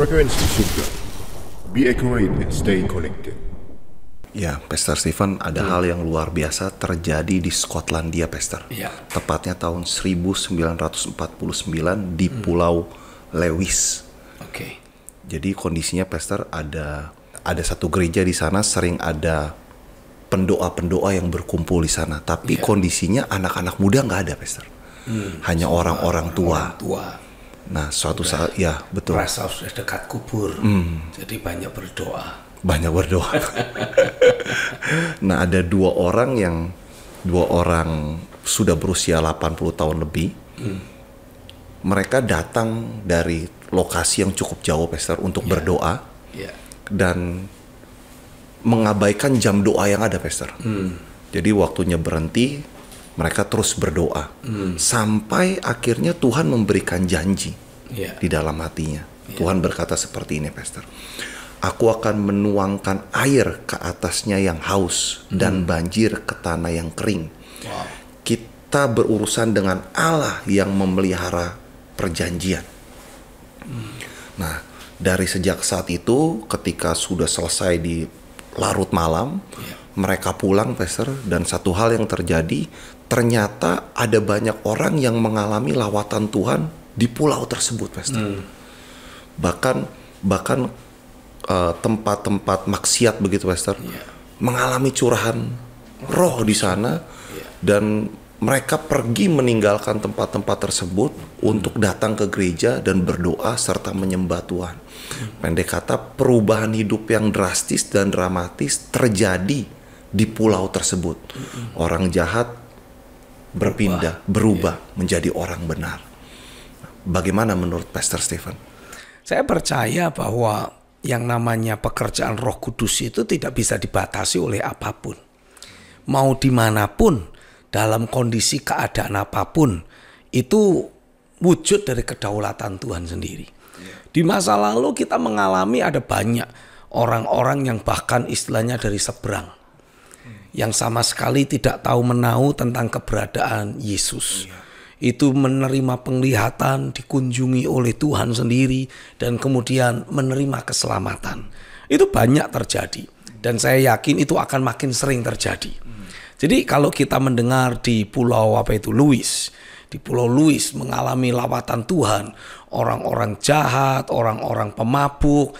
Frekuensi surga. Be accurate and stay connected. Ya, Pastor Stephen, ada hmm. hal yang luar biasa terjadi di Skotlandia, Pastor. Ya. Tepatnya tahun 1949 di hmm. Pulau Lewis. Oke. Okay. Jadi kondisinya, Pastor, ada ada satu gereja di sana sering ada pendoa-pendoa yang berkumpul di sana. Tapi yeah. kondisinya anak-anak muda nggak ada, Pastor. Hmm, Hanya orang-orang tua. Orang tua. Nah, suatu Udah saat ya betul. Merasa sudah dekat kubur, hmm. jadi banyak berdoa. Banyak berdoa. nah, ada dua orang yang dua orang sudah berusia 80 tahun lebih. Hmm. Mereka datang dari lokasi yang cukup jauh, Pastor, untuk yeah. berdoa yeah. dan mengabaikan jam doa yang ada, Pastor. Hmm. Jadi waktunya berhenti, mereka terus berdoa hmm. sampai akhirnya Tuhan memberikan janji yeah. di dalam hatinya. Yeah. Tuhan berkata seperti ini, Pastor. Aku akan menuangkan air ke atasnya yang haus hmm. dan banjir ke tanah yang kering. Wow. Kita berurusan dengan Allah yang memelihara perjanjian. Hmm. Nah, dari sejak saat itu, ketika sudah selesai di larut malam, yeah mereka pulang, Pastor, dan satu hal yang terjadi, ternyata ada banyak orang yang mengalami lawatan Tuhan di pulau tersebut, Pastor. Hmm. Bahkan bahkan eh, tempat-tempat uh, maksiat begitu, Pastor, yeah. mengalami curahan roh di sana yeah. dan mereka pergi meninggalkan tempat-tempat tersebut hmm. untuk datang ke gereja dan berdoa serta menyembah Tuhan. Pendek kata, perubahan hidup yang drastis dan dramatis terjadi di pulau tersebut. Hmm. Orang jahat berpindah, berubah yeah. menjadi orang benar. Bagaimana menurut Pastor Stephen? Saya percaya bahwa yang namanya pekerjaan Roh Kudus itu tidak bisa dibatasi oleh apapun. Mau dimanapun, dalam kondisi keadaan apapun, itu wujud dari kedaulatan Tuhan sendiri. Iya. Di masa lalu kita mengalami ada banyak orang-orang yang bahkan istilahnya dari seberang yang sama sekali tidak tahu menahu tentang keberadaan Yesus. Iya. Itu menerima penglihatan, dikunjungi oleh Tuhan sendiri, dan kemudian menerima keselamatan. Itu banyak terjadi, dan saya yakin itu akan makin sering terjadi. Hmm. Jadi, kalau kita mendengar di Pulau apa itu Louis, di Pulau Louis mengalami lawatan Tuhan, orang-orang jahat, orang-orang pemabuk,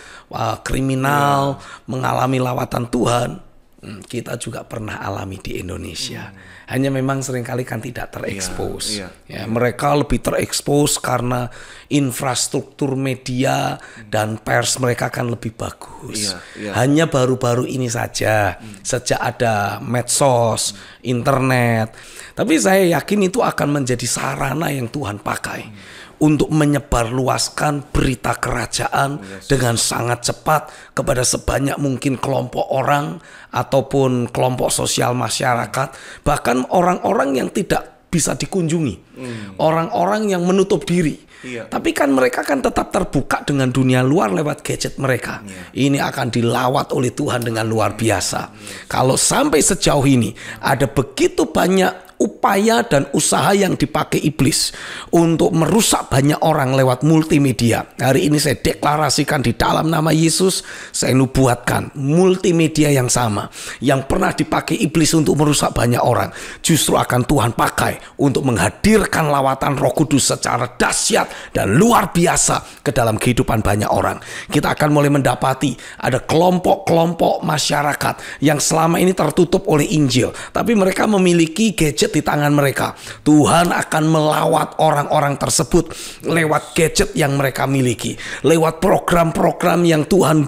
kriminal iya. mengalami lawatan Tuhan Hmm, kita juga pernah alami di Indonesia. Hmm. Hanya memang seringkali kan tidak terekspos. Ya, ya, ya. Mereka lebih terekspos karena infrastruktur media hmm. dan pers mereka kan lebih bagus. Ya, ya. Hanya baru-baru ini saja, hmm. sejak ada medsos, hmm. internet. Tapi saya yakin itu akan menjadi sarana yang Tuhan pakai. Hmm untuk menyebarluaskan berita kerajaan yes. dengan sangat cepat kepada sebanyak mungkin kelompok orang ataupun kelompok sosial masyarakat, bahkan orang-orang yang tidak bisa dikunjungi, hmm. orang-orang hmm. yang menutup diri. Iya. Tapi kan mereka kan tetap terbuka dengan dunia luar lewat gadget mereka. Iya. Ini akan dilawat oleh Tuhan dengan luar biasa. yes. Kalau sampai sejauh ini ada begitu banyak upaya dan usaha yang dipakai iblis untuk merusak banyak orang lewat multimedia. Hari ini saya deklarasikan di dalam nama Yesus, saya nubuatkan multimedia yang sama yang pernah dipakai iblis untuk merusak banyak orang, justru akan Tuhan pakai untuk menghadirkan lawatan Roh Kudus secara dahsyat dan luar biasa ke dalam kehidupan banyak orang. Kita akan mulai mendapati ada kelompok-kelompok masyarakat yang selama ini tertutup oleh Injil, tapi mereka memiliki gadget gadget di tangan mereka. Tuhan akan melawat orang-orang tersebut lewat gadget yang mereka miliki, lewat program-program yang Tuhan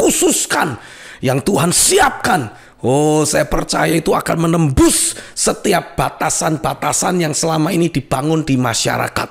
khususkan, yang Tuhan siapkan Oh, saya percaya itu akan menembus setiap batasan-batasan yang selama ini dibangun di masyarakat.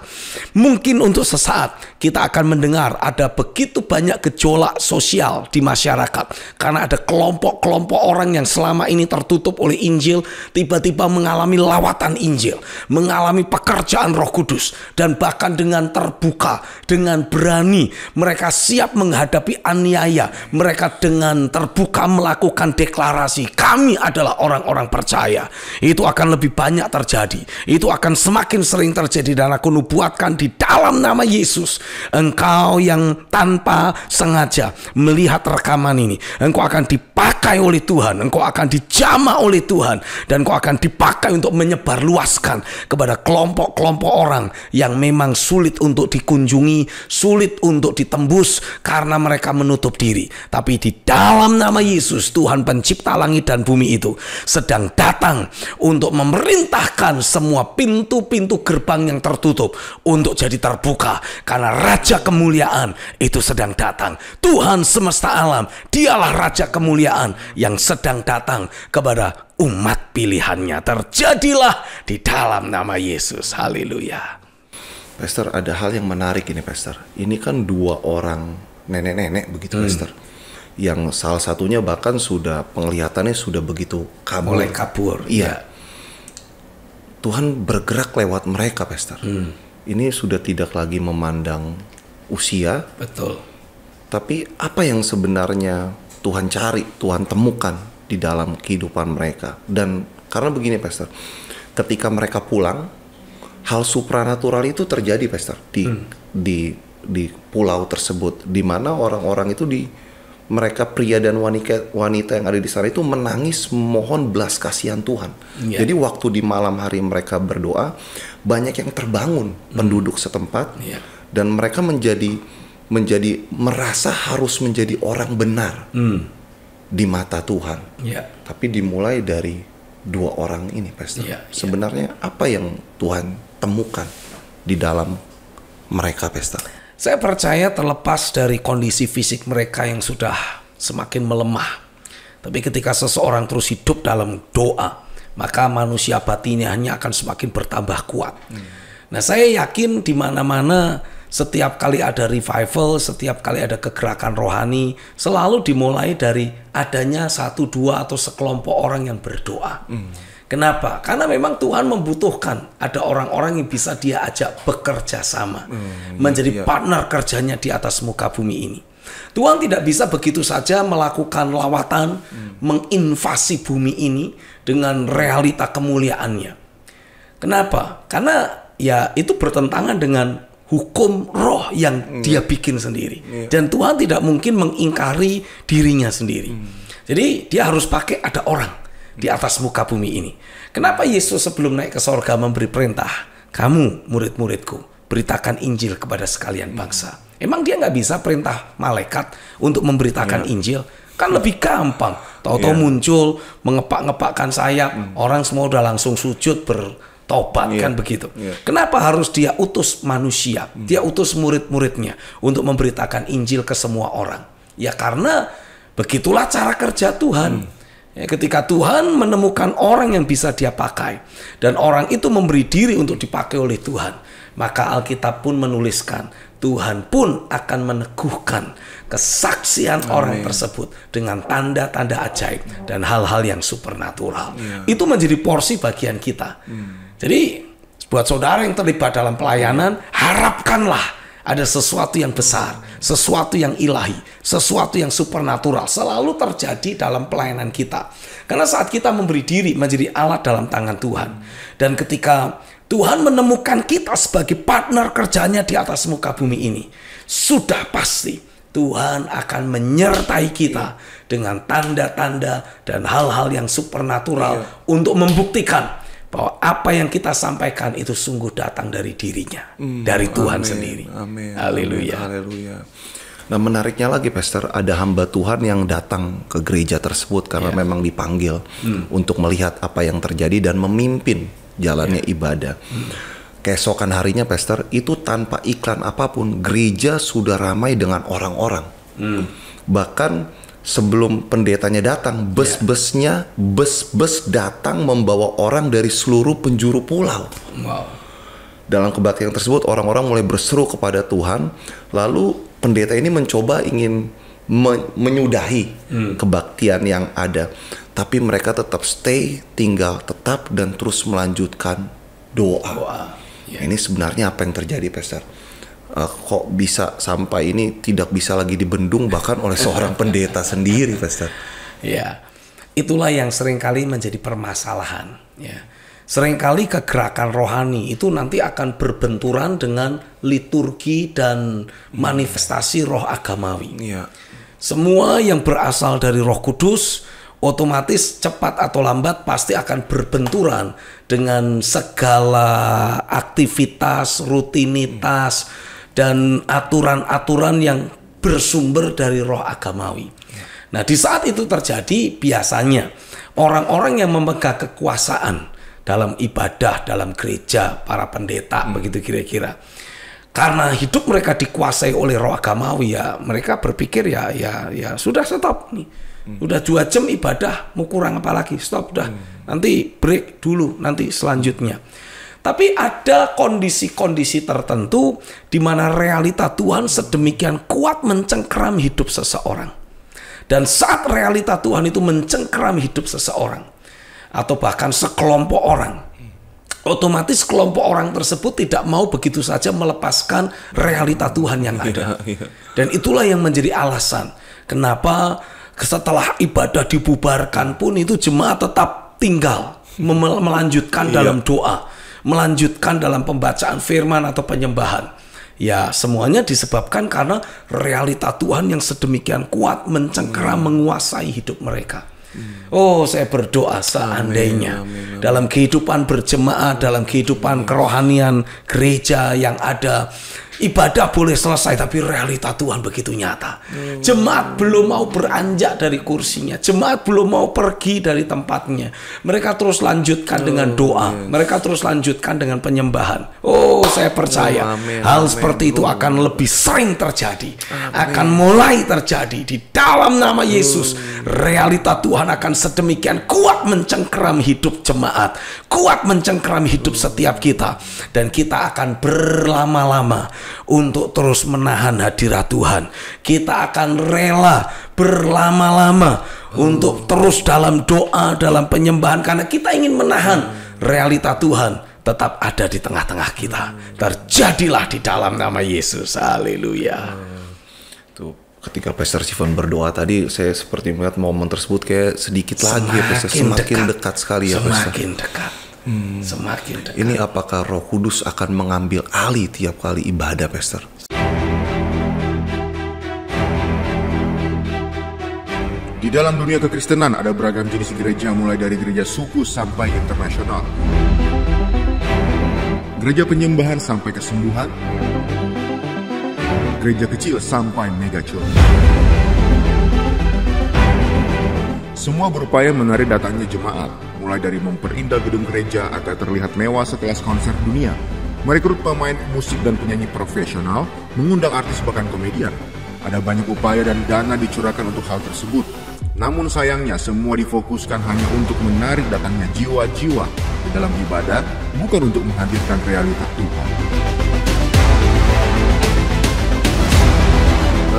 Mungkin untuk sesaat kita akan mendengar ada begitu banyak gejolak sosial di masyarakat karena ada kelompok-kelompok orang yang selama ini tertutup oleh Injil tiba-tiba mengalami lawatan Injil, mengalami pekerjaan Roh Kudus dan bahkan dengan terbuka, dengan berani mereka siap menghadapi aniaya, mereka dengan terbuka melakukan deklarasi kami adalah orang-orang percaya. Itu akan lebih banyak terjadi. Itu akan semakin sering terjadi dan aku nubuatkan di dalam nama Yesus. Engkau yang tanpa sengaja melihat rekaman ini. Engkau akan dipakai oleh Tuhan. Engkau akan dijamah oleh Tuhan. Dan engkau akan dipakai untuk menyebarluaskan kepada kelompok-kelompok orang yang memang sulit untuk dikunjungi, sulit untuk ditembus karena mereka menutup diri. Tapi di dalam nama Yesus, Tuhan pencipta langit langit dan bumi itu sedang datang untuk memerintahkan semua pintu-pintu gerbang yang tertutup untuk jadi terbuka karena raja kemuliaan itu sedang datang. Tuhan semesta alam, dialah raja kemuliaan yang sedang datang kepada umat pilihannya. Terjadilah di dalam nama Yesus. Haleluya. Pastor, ada hal yang menarik ini, Pastor. Ini kan dua orang nenek-nenek begitu, hmm. Pastor yang salah satunya bahkan sudah penglihatannya sudah begitu kabur. Mulai kabur. Iya. Ya. Tuhan bergerak lewat mereka, Pastor. Hmm. Ini sudah tidak lagi memandang usia. Betul. Tapi apa yang sebenarnya Tuhan cari, Tuhan temukan di dalam kehidupan mereka. Dan karena begini, Pastor. Ketika mereka pulang, hal supranatural itu terjadi, Pastor, di hmm. di di pulau tersebut di mana orang-orang itu di mereka pria dan wanita wanita yang ada di sana itu menangis mohon belas kasihan Tuhan. Yeah. Jadi waktu di malam hari mereka berdoa, banyak yang terbangun mm. penduduk setempat yeah. dan mereka menjadi menjadi merasa harus menjadi orang benar mm. di mata Tuhan. Yeah. Tapi dimulai dari dua orang ini, Pastor. Yeah, iya. Sebenarnya yeah. apa yang Tuhan temukan di dalam mereka, Pastor? Saya percaya terlepas dari kondisi fisik mereka yang sudah semakin melemah. Tapi ketika seseorang terus hidup dalam doa, maka manusia batinnya hanya akan semakin bertambah kuat. Hmm. Nah, saya yakin di mana-mana setiap kali ada revival, setiap kali ada kegerakan rohani, selalu dimulai dari adanya satu dua atau sekelompok orang yang berdoa. Hmm. Kenapa? Karena memang Tuhan membutuhkan ada orang-orang yang bisa dia ajak bekerja sama, hmm, iya, menjadi iya. partner kerjanya di atas muka bumi ini. Tuhan tidak bisa begitu saja melakukan lawatan, hmm. menginvasi bumi ini dengan realita kemuliaannya. Kenapa? Karena ya itu bertentangan dengan hukum roh yang hmm. dia bikin sendiri. Yeah. Dan Tuhan tidak mungkin mengingkari dirinya sendiri. Hmm. Jadi dia harus pakai ada orang di atas muka bumi ini. Kenapa Yesus sebelum naik ke sorga memberi perintah? Kamu, murid-muridku, beritakan Injil kepada sekalian bangsa. Emang dia nggak bisa perintah malaikat untuk memberitakan yeah. Injil? Kan lebih gampang. Tahu-tahu yeah. muncul, mengepak-ngepakkan sayap, hmm. orang semua udah langsung sujud Tobat yeah. kan begitu. Yeah. Kenapa harus dia utus manusia? Mm. Dia utus murid-muridnya untuk memberitakan Injil ke semua orang. Ya karena begitulah cara kerja Tuhan. Mm Ya, ketika Tuhan menemukan orang yang bisa dia pakai dan orang itu memberi diri untuk dipakai oleh Tuhan, maka Alkitab pun menuliskan Tuhan pun akan meneguhkan kesaksian Amin. orang tersebut dengan tanda-tanda ajaib dan hal-hal yang supernatural. Ya. Itu menjadi porsi bagian kita. Hmm. Jadi buat saudara yang terlibat dalam pelayanan, harapkanlah ada sesuatu yang besar, sesuatu yang ilahi, sesuatu yang supernatural selalu terjadi dalam pelayanan kita. Karena saat kita memberi diri menjadi alat dalam tangan Tuhan. Dan ketika Tuhan menemukan kita sebagai partner kerjanya di atas muka bumi ini. Sudah pasti Tuhan akan menyertai kita dengan tanda-tanda dan hal-hal yang supernatural iya. untuk membuktikan bahwa apa yang kita sampaikan itu sungguh datang dari dirinya, hmm, dari Tuhan amin, sendiri. Amin. Haleluya. Haleluya. Nah menariknya lagi Pastor, ada hamba Tuhan yang datang ke gereja tersebut karena yeah. memang dipanggil hmm. untuk melihat apa yang terjadi dan memimpin jalannya yeah. ibadah. Hmm. Keesokan harinya Pastor, itu tanpa iklan apapun, gereja sudah ramai dengan orang-orang. Hmm. Bahkan sebelum pendetanya datang, iya. bus-busnya, bus-bus datang membawa orang dari seluruh penjuru pulau. Wow. Dalam kebaktian tersebut, orang-orang mulai berseru kepada Tuhan. Lalu pendeta ini mencoba ingin me menyudahi hmm. kebaktian yang ada, tapi mereka tetap stay, tinggal tetap dan terus melanjutkan doa. Wow. Yeah. Ini sebenarnya apa yang terjadi, Pastor? uh, kok bisa sampai ini tidak bisa lagi dibendung bahkan oleh seorang pendeta sendiri, Pastor. Ya, itulah yang seringkali menjadi permasalahan. Ya. Seringkali kegerakan rohani itu nanti akan berbenturan dengan liturgi dan manifestasi roh agamawi. Ya. Semua yang berasal dari roh kudus otomatis cepat atau lambat pasti akan berbenturan dengan segala aktivitas, rutinitas, hmm dan aturan-aturan yang bersumber dari roh agamawi. Nah, di saat itu terjadi biasanya orang-orang yang memegang kekuasaan dalam ibadah, dalam gereja, para pendeta hmm. begitu kira-kira. Karena hidup mereka dikuasai oleh roh agamawi ya, mereka berpikir ya ya ya sudah stop nih. Hmm. Udah dua jam ibadah, mau kurang apa lagi? Stop dah Hmm. Nanti break dulu, nanti selanjutnya. Tapi ada kondisi-kondisi tertentu di mana realita Tuhan sedemikian kuat mencengkeram hidup seseorang. Dan saat realita Tuhan itu mencengkeram hidup seseorang atau bahkan sekelompok orang, otomatis kelompok orang tersebut tidak mau begitu saja melepaskan realita Tuhan yang iya, ada. Iya. Dan itulah yang menjadi alasan kenapa setelah ibadah dibubarkan pun itu jemaat tetap tinggal melanjutkan iya. dalam doa melanjutkan dalam pembacaan firman atau penyembahan. Ya, semuanya disebabkan karena realita Tuhan yang sedemikian kuat mencengkeram hmm. menguasai hidup mereka. Hmm. Oh, saya berdoa seandainya amin, amin, amin. dalam kehidupan berjemaah, dalam kehidupan kerohanian gereja yang ada, Ibadah boleh selesai tapi realita Tuhan begitu nyata. Hmm. Jemaat belum mau beranjak dari kursinya. Jemaat belum mau pergi dari tempatnya. Mereka terus lanjutkan oh, dengan doa. Yes. Mereka terus lanjutkan dengan penyembahan. Oh, saya percaya oh, amin, hal amin. seperti itu akan lebih sering terjadi. Amin. Akan mulai terjadi di dalam nama Yesus. Hmm. Realita Tuhan akan sedemikian kuat mencengkeram hidup jemaat kuat mencengkeram hidup setiap kita dan kita akan berlama-lama untuk terus menahan hadirat Tuhan. Kita akan rela berlama-lama untuk terus dalam doa, dalam penyembahan karena kita ingin menahan realita Tuhan tetap ada di tengah-tengah kita. Terjadilah di dalam nama Yesus. Haleluya. ketika Pastor Sivan berdoa tadi, saya seperti melihat momen tersebut kayak sedikit semakin lagi ya, Pastor. Semakin dekat, dekat sekali ya, Pastor. dekat. Hmm. Semakin dekat. Ini apakah Roh Kudus akan mengambil alih tiap kali ibadah, Pastor? Di dalam dunia kekristenan ada beragam jenis gereja mulai dari gereja suku sampai internasional. Gereja penyembahan sampai kesembuhan. Gereja kecil sampai mega church Semua berupaya menarik datangnya jemaat mulai dari memperindah gedung gereja agar terlihat mewah sekelas konser dunia, merekrut pemain musik dan penyanyi profesional, mengundang artis bahkan komedian. Ada banyak upaya dan dana dicurahkan untuk hal tersebut. Namun sayangnya semua difokuskan hanya untuk menarik datangnya jiwa-jiwa ke dalam ibadah, bukan untuk menghadirkan realita Tuhan.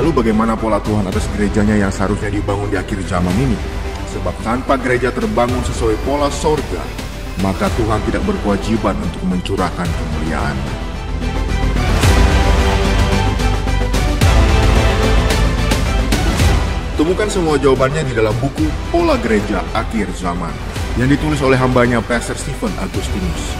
Lalu bagaimana pola Tuhan atas gerejanya yang seharusnya dibangun di akhir zaman ini? Sebab tanpa gereja terbangun sesuai pola sorga, maka Tuhan tidak berkewajiban untuk mencurahkan kemuliaan. Temukan semua jawabannya di dalam buku Pola Gereja Akhir Zaman yang ditulis oleh hambanya Pastor Stephen Agustinus.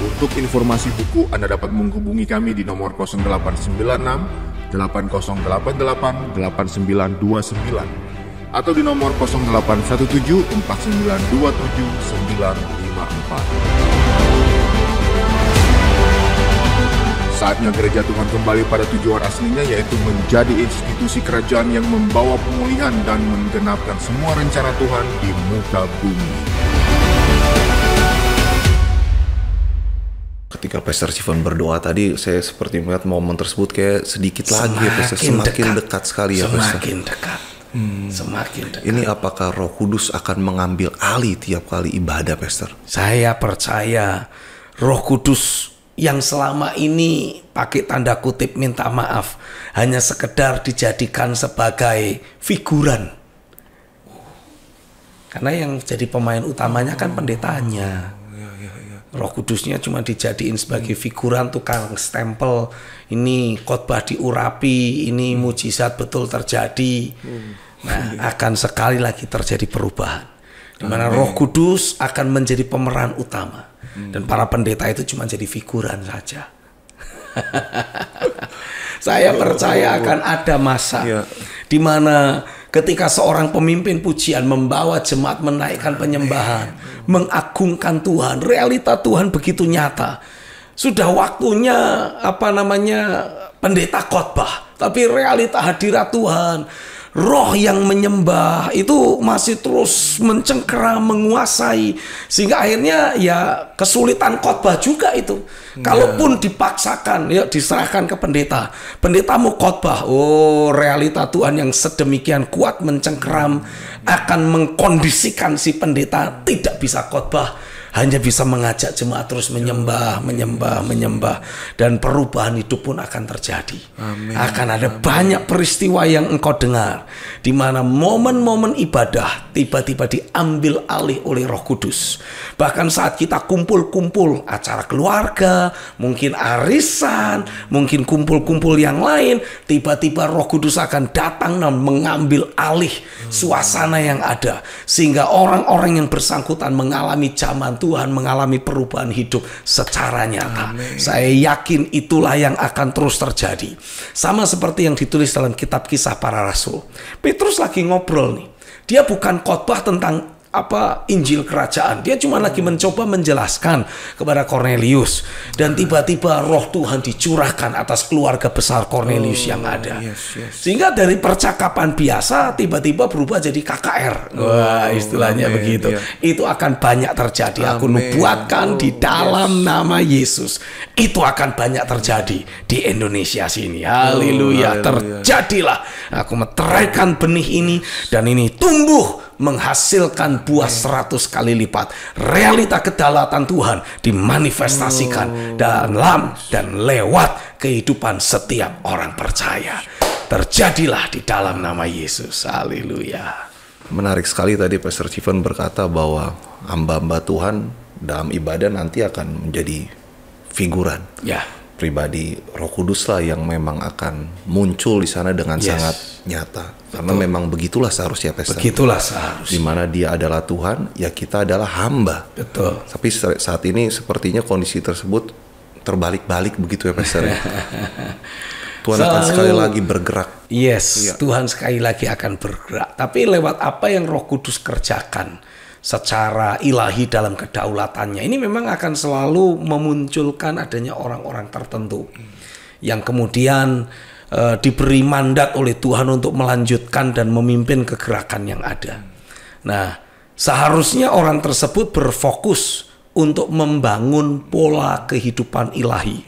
Untuk informasi buku, Anda dapat menghubungi kami di nomor 0896 8088 8929 atau di nomor 0817 4927 954. Saatnya gereja Tuhan kembali pada tujuan aslinya yaitu menjadi institusi kerajaan yang membawa pemulihan dan menggenapkan semua rencana Tuhan di muka bumi. ketika Pastor Sivan berdoa tadi saya seperti melihat momen tersebut kayak sedikit semakin lagi ya Pastor semakin dekat, dekat sekali ya semakin Pastor. dekat Hmm. Semakin dekat. Ini apakah Roh Kudus akan mengambil alih tiap kali ibadah, Pastor? Saya percaya Roh Kudus yang selama ini pakai tanda kutip minta maaf hanya sekedar dijadikan sebagai figuran. Karena yang jadi pemain utamanya kan pendetanya. Roh Kudusnya cuma dijadiin sebagai figuran tukang stempel. Ini khotbah diurapi, ini mujizat betul terjadi. Hmm. Nah, akan sekali lagi terjadi perubahan. Di mana Roh Kudus akan menjadi pemeran utama hmm. dan para pendeta itu cuma jadi figuran saja. Saya ya percaya akan ada masa ya. di mana ketika seorang pemimpin pujian membawa jemaat menaikkan penyembahan, mengagungkan Tuhan, realita Tuhan begitu nyata. Sudah waktunya apa namanya pendeta khotbah, tapi realita hadirat Tuhan roh yang menyembah itu masih terus mencengkeram, menguasai sehingga akhirnya ya kesulitan khotbah juga itu. Yeah. Kalaupun dipaksakan ya diserahkan ke pendeta. Pendeta mau khotbah. Oh, realita Tuhan yang sedemikian kuat mencengkeram akan mengkondisikan si pendeta tidak bisa khotbah hanya bisa mengajak jemaat terus menyembah, menyembah, menyembah dan perubahan itu pun akan terjadi. Amin. Akan ada Amin. banyak peristiwa yang engkau dengar di mana momen-momen ibadah tiba-tiba diambil alih oleh Roh Kudus. Bahkan saat kita kumpul-kumpul acara keluarga, mungkin arisan, mungkin kumpul-kumpul yang lain, tiba-tiba Roh Kudus akan datang dan mengambil alih suasana yang ada sehingga orang-orang yang bersangkutan mengalami zaman Tuhan mengalami perubahan hidup secara nyata. Amin. Saya yakin itulah yang akan terus terjadi. Sama seperti yang ditulis dalam kitab kisah para rasul. Petrus lagi ngobrol nih. Dia bukan khotbah tentang apa Injil kerajaan. Dia cuma lagi mencoba menjelaskan kepada Cornelius dan tiba-tiba roh Tuhan dicurahkan atas keluarga besar Cornelius oh, yang ada. Yes, yes. Sehingga dari percakapan biasa tiba-tiba berubah jadi KKR. Wah, oh, istilahnya amen, begitu. Yeah. Itu akan banyak terjadi. Amen. Aku nubuatkan oh, di dalam yes. nama Yesus. Itu akan banyak terjadi di Indonesia sini. Oh, haleluya, oh, terjadilah. Aku meteraikan benih ini dan ini tumbuh menghasilkan buah seratus kali lipat. Realita kedaulatan Tuhan dimanifestasikan oh. dalam dan lewat kehidupan setiap orang percaya. Terjadilah di dalam nama Yesus. Haleluya. Menarik sekali tadi Pastor Stephen berkata bahwa hamba-hamba Tuhan dalam ibadah nanti akan menjadi figuran. Ya pribadi Roh Kudus lah yang memang akan muncul di sana dengan yes. sangat nyata. Karena memang begitulah seharusnya pesta. Begitulah seharusnya. Dimana dia adalah Tuhan, ya kita adalah hamba. Betul. Tapi saat ini sepertinya kondisi tersebut terbalik-balik begitu ya Pastor. Ya? Tuhan Selalu, akan sekali lagi bergerak. Yes, ya. Tuhan sekali lagi akan bergerak. Tapi lewat apa yang Roh Kudus kerjakan? secara ilahi dalam kedaulatannya ini memang akan selalu memunculkan adanya orang-orang tertentu yang kemudian e, diberi mandat oleh Tuhan untuk melanjutkan dan memimpin kegerakan yang ada. Nah, seharusnya orang tersebut berfokus untuk membangun pola kehidupan ilahi,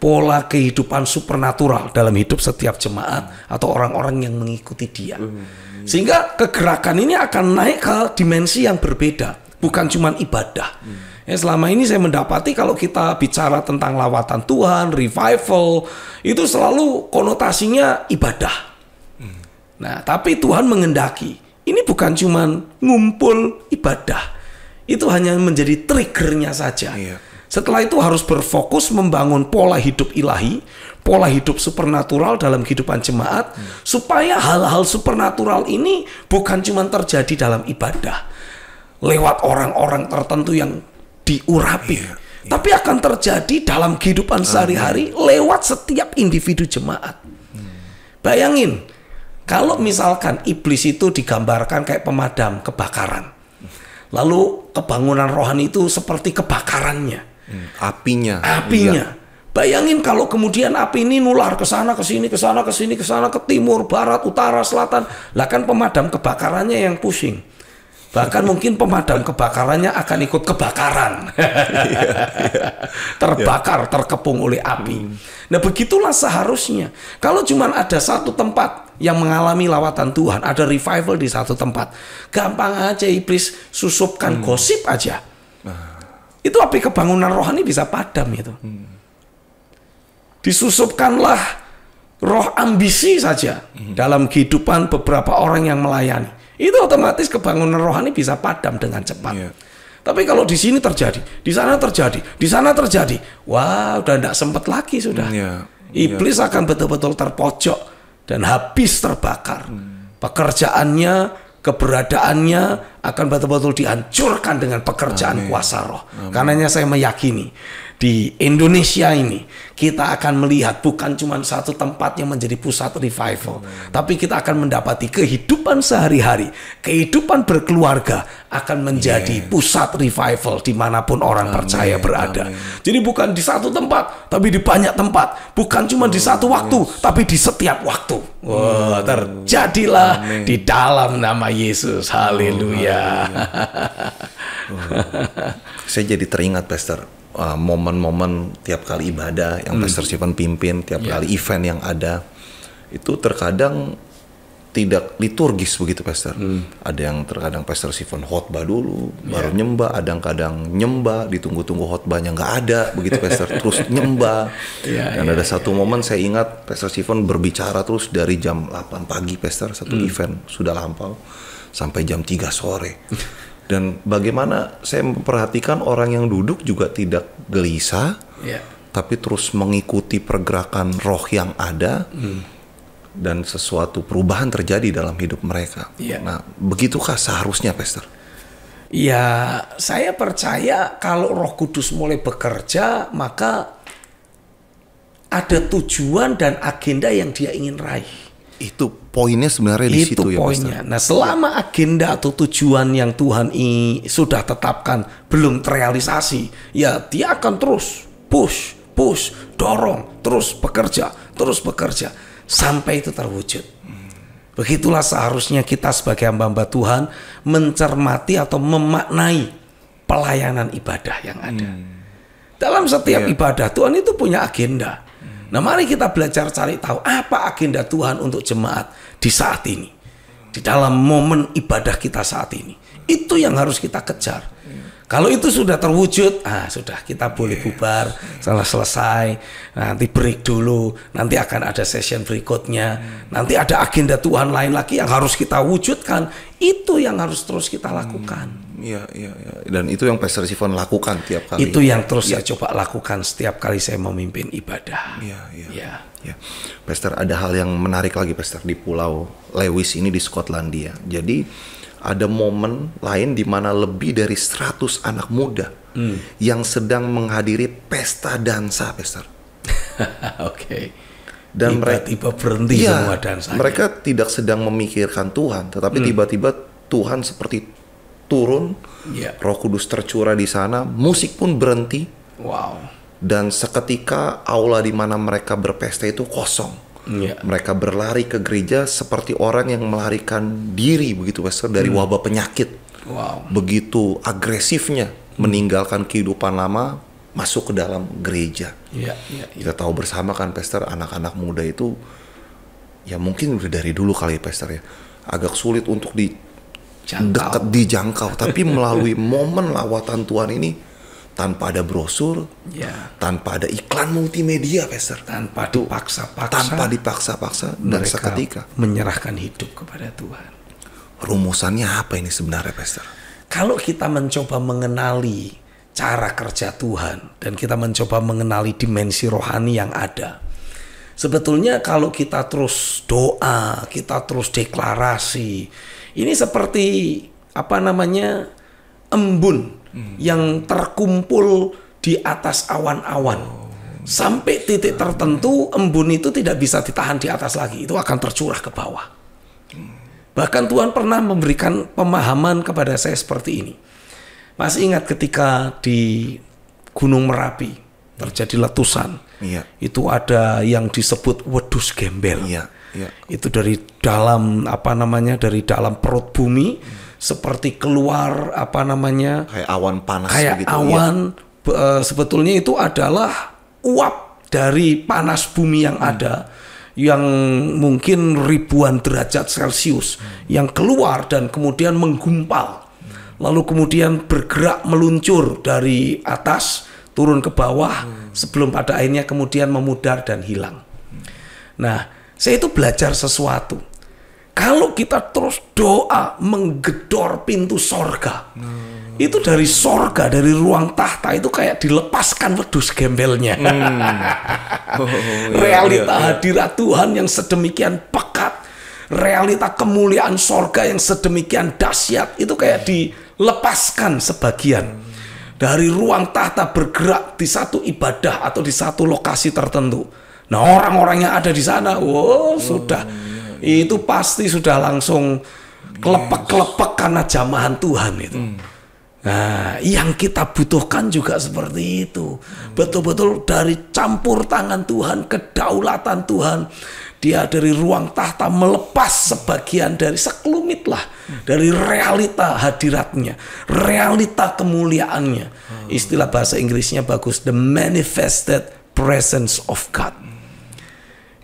pola kehidupan supernatural dalam hidup setiap jemaat atau orang-orang yang mengikuti dia. Hmm. Hmm. Sehingga kegerakan ini akan naik ke dimensi yang berbeda, bukan cuma ibadah. Hmm. Ya selama ini saya mendapati kalau kita bicara tentang lawatan Tuhan, revival, itu selalu konotasinya ibadah. Hmm. Nah, tapi Tuhan mengendaki ini bukan cuma ngumpul ibadah. Itu hanya menjadi triggernya saja. Iya. Setelah itu harus berfokus membangun pola hidup ilahi, pola hidup supernatural dalam kehidupan jemaat hmm. supaya hal-hal supernatural ini bukan cuma terjadi dalam ibadah lewat orang-orang tertentu yang diurapi. Yeah, iya. Tapi akan terjadi dalam kehidupan sehari-hari lewat setiap individu jemaat. Hmm. Bayangin, kalau misalkan iblis itu digambarkan kayak pemadam kebakaran. Lalu kebangunan rohani itu seperti kebakarannya. Hmm. Apinya. Apinya. Iya. Bayangin kalau kemudian api ini nular ke sana ke sini ke sana ke sini ke sana ke timur, barat, utara, selatan. Lah kan pemadam kebakarannya yang pusing. Bahkan mungkin pemadam kebakarannya akan ikut kebakaran. Iya, iya. Terbakar, terkepung oleh api. Hmm. Nah, begitulah seharusnya. Kalau cuma ada satu tempat yang mengalami lawatan Tuhan, ada revival di satu tempat. Gampang aja iblis susupkan hmm. gosip aja. Nah itu api kebangunan rohani bisa padam itu. Hmm. Disusupkanlah roh ambisi saja hmm. dalam kehidupan beberapa orang yang melayani. Itu otomatis kebangunan rohani bisa padam dengan cepat. Yeah. Tapi kalau di sini terjadi, di sana terjadi, di sana terjadi, wah udah tidak sempat lagi sudah. Yeah. Iblis iya. akan betul-betul terpojok dan habis terbakar. Hmm. Pekerjaannya keberadaannya akan betul-betul dihancurkan dengan pekerjaan Amin. kuasa roh. Amin. Karenanya saya meyakini di Indonesia ini kita akan melihat bukan cuma satu tempat yang menjadi pusat revival, hmm. tapi kita akan mendapati kehidupan sehari-hari, kehidupan berkeluarga akan menjadi yes. pusat revival dimanapun orang amin, percaya berada. Amin. Jadi bukan di satu tempat, tapi di banyak tempat, bukan cuma oh, di satu waktu, yes. tapi di setiap waktu. Wow, hmm, terjadilah amin. di dalam nama Yesus. Oh, haleluya. Oh, oh. Saya jadi teringat, Pastor momen uh, momen-momen tiap kali ibadah yang hmm. Pastor Stephen pimpin, tiap yeah. kali event yang ada itu terkadang tidak liturgis begitu pastor. Hmm. Ada yang terkadang pastor Sifon khotbah dulu, yeah. baru nyembah, ada kadang nyembah ditunggu-tunggu khotbahnya nggak ada begitu pastor, terus nyembah. Yeah, Dan yeah, ada yeah, satu yeah, momen yeah. saya ingat pastor Sifon berbicara terus dari jam 8 pagi pastor satu hmm. event sudah lampau sampai jam 3 sore. dan bagaimana saya memperhatikan orang yang duduk juga tidak gelisah yeah. tapi terus mengikuti pergerakan roh yang ada mm. dan sesuatu perubahan terjadi dalam hidup mereka yeah. nah begitukah seharusnya Pastor? ya saya percaya kalau roh kudus mulai bekerja maka ada tujuan dan agenda yang dia ingin raih itu poinnya sebenarnya di situ poinnya. ya poinnya. Nah selama iya. agenda atau tujuan yang Tuhan i, sudah tetapkan belum terrealisasi, ya dia akan terus push, push, dorong, terus bekerja, terus bekerja sampai itu terwujud. Begitulah seharusnya kita sebagai hamba-hamba Tuhan mencermati atau memaknai pelayanan ibadah yang ada. Hmm. Dalam setiap yeah. ibadah Tuhan itu punya agenda. Nah, mari kita belajar cari tahu apa agenda Tuhan untuk jemaat di saat ini. Di dalam momen ibadah kita saat ini. Itu yang harus kita kejar. Kalau itu sudah terwujud, ah sudah kita boleh bubar, salah selesai. Nanti break dulu, nanti akan ada session berikutnya. Nanti ada agenda Tuhan lain lagi yang harus kita wujudkan. Itu yang harus terus kita lakukan. Iya, iya, iya. Dan itu yang Pastor Sifon lakukan tiap kali. Itu yang terus ya. saya coba lakukan setiap kali saya memimpin ibadah. Iya, iya. iya. ya. Pastor, ada hal yang menarik lagi Pastor di Pulau Lewis ini di Skotlandia. Jadi ada momen lain di mana lebih dari 100 anak muda hmm. yang sedang menghadiri pesta dansa, Pastor. Oke. okay dan tiba-tiba berhenti ya, semua iya, dansa. Mereka tidak sedang memikirkan Tuhan, tetapi hmm. tiba-tiba hmm. Tiba -tiba Tuhan seperti turun, yeah. Roh Kudus tercurah di sana, musik pun berhenti. Wow. Dan seketika aula di mana mereka berpesta itu kosong. Yeah. Mereka berlari ke gereja seperti orang yang melarikan diri begitu Pastor dari hmm. wabah penyakit. Wow. Begitu agresifnya hmm. meninggalkan kehidupan lama masuk ke dalam gereja. Ya, ya, ya. Kita tahu bersama kan Pester, anak-anak muda itu ya mungkin udah dari dulu kali Pester ya agak sulit untuk di Jangkau. dekat dijangkau tapi melalui momen lawatan Tuhan ini tanpa ada brosur, ya. tanpa ada iklan multimedia, Pastor. Tanpa dipaksa-paksa. Tanpa dipaksa-paksa dan seketika menyerahkan hidup kepada Tuhan. Rumusannya apa ini sebenarnya, Pastor? Kalau kita mencoba mengenali cara kerja Tuhan dan kita mencoba mengenali dimensi rohani yang ada. Sebetulnya kalau kita terus doa, kita terus deklarasi, ini seperti apa namanya embun hmm. yang terkumpul di atas awan-awan. Sampai titik tertentu embun itu tidak bisa ditahan di atas lagi, itu akan tercurah ke bawah. Bahkan Tuhan pernah memberikan pemahaman kepada saya seperti ini. Masih ingat ketika di Gunung Merapi terjadi letusan. Iya. Itu ada yang disebut wedus gembel. Iya ya. itu dari dalam apa namanya dari dalam perut bumi hmm. seperti keluar apa namanya kayak awan panas kayak begitu, ya. awan ya. uh, sebetulnya itu adalah uap dari panas bumi yang hmm. ada yang mungkin ribuan derajat celcius hmm. yang keluar dan kemudian menggumpal hmm. lalu kemudian bergerak meluncur dari atas turun ke bawah hmm. sebelum pada akhirnya kemudian memudar dan hilang. Hmm. Nah, saya itu belajar sesuatu. Kalau kita terus doa menggedor pintu sorga, hmm. itu dari sorga, dari ruang tahta itu kayak dilepaskan wedus gembelnya. Hmm. Oh, iya, iya realita iya, iya. hadirat Tuhan yang sedemikian pekat, realita kemuliaan sorga yang sedemikian dahsyat itu kayak dilepaskan sebagian. Hmm. dari ruang tahta bergerak di satu ibadah atau di satu lokasi tertentu. Nah orang-orang yang ada di sana, wow oh, sudah iya. itu pasti sudah langsung kelepek-kelepek karena jamahan Tuhan itu. Hmm. Nah, yang kita butuhkan juga seperti itu. Betul-betul dari campur tangan Tuhan, kedaulatan Tuhan. Dia dari ruang tahta melepas sebagian dari sekelumit lah. Dari realita hadiratnya. Realita kemuliaannya. Hmm. Istilah bahasa Inggrisnya bagus. The manifested presence of God.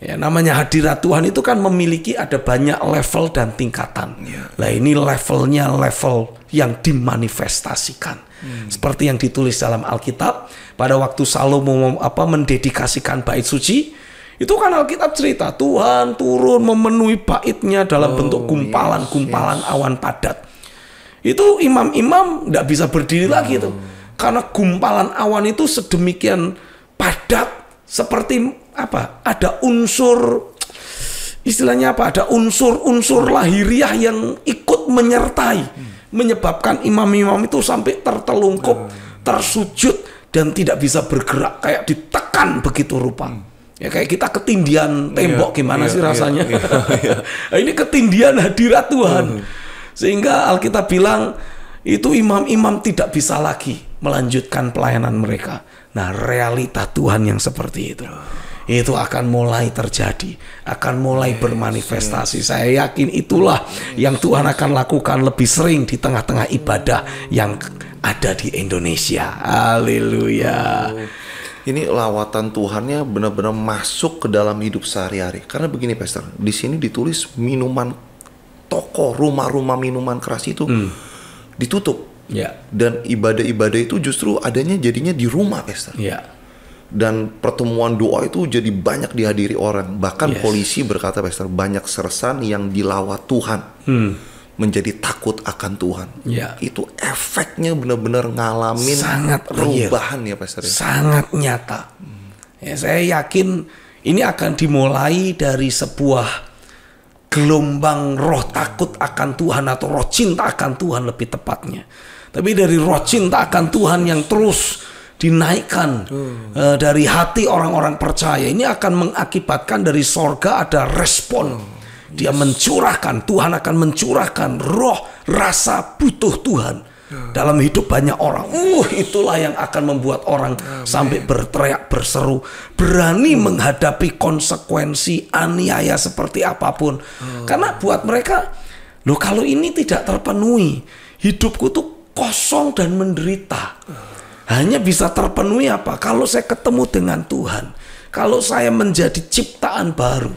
Ya, namanya hadirat Tuhan itu kan memiliki ada banyak level dan tingkatan. Ya. Nah ini levelnya level yang dimanifestasikan. Hmm. Seperti yang ditulis dalam Alkitab, pada waktu Salomo apa mendedikasikan bait suci, itu kan Alkitab cerita Tuhan turun memenuhi baitnya dalam oh, bentuk gumpalan-gumpalan yes, yes. awan padat. Itu imam-imam tidak bisa berdiri hmm. lagi itu Karena gumpalan awan itu sedemikian padat seperti apa? Ada unsur istilahnya apa? Ada unsur-unsur lahiriah yang ikut menyertai, hmm. menyebabkan imam-imam itu sampai tertelungkup, hmm. tersujud dan tidak bisa bergerak kayak ditekan begitu rupa. Hmm. Ya kayak kita ketindian tembok iya, gimana iya, sih iya, rasanya? Iya, iya, iya. Nah, ini ketindian hadirat Tuhan. Hmm. Sehingga Alkitab bilang itu imam-imam tidak bisa lagi melanjutkan pelayanan mereka. Nah, realita Tuhan yang seperti itu. Ya itu akan mulai terjadi, akan mulai bermanifestasi. Saya yakin itulah yang Tuhan akan lakukan lebih sering di tengah-tengah ibadah yang ada di Indonesia. Haleluya. Oh. Ini lawatan Tuhannya benar-benar masuk ke dalam hidup sehari-hari. Karena begini, Pastor, di sini ditulis minuman toko, rumah-rumah minuman keras itu hmm. ditutup. Ya. Dan ibadah-ibadah itu justru adanya jadinya di rumah, Pastor. Ya dan pertemuan doa itu jadi banyak dihadiri orang. Bahkan yes. polisi berkata, Pastor, banyak sersan yang dilawat Tuhan hmm. menjadi takut akan Tuhan. ya. Itu efeknya benar-benar ngalamin sangat perubahan real. ya, Pastor. Ya? Sangat nyata. Hmm. Ya, saya yakin ini akan dimulai dari sebuah gelombang roh takut akan Tuhan atau roh cinta akan Tuhan lebih tepatnya. Tapi dari roh cinta akan Tuhan yang terus dinaikkan hmm. uh, dari hati orang-orang percaya ini akan mengakibatkan dari sorga ada respon. Hmm. Dia yes. mencurahkan, Tuhan akan mencurahkan roh rasa butuh Tuhan hmm. dalam hidup banyak orang. Uh, itulah yang akan membuat orang Amen. sampai berteriak, berseru, berani hmm. menghadapi konsekuensi aniaya seperti apapun. Hmm. Karena buat mereka, loh kalau ini tidak terpenuhi, hidupku tuh kosong dan menderita. Hmm hanya bisa terpenuhi apa? Kalau saya ketemu dengan Tuhan, kalau saya menjadi ciptaan baru,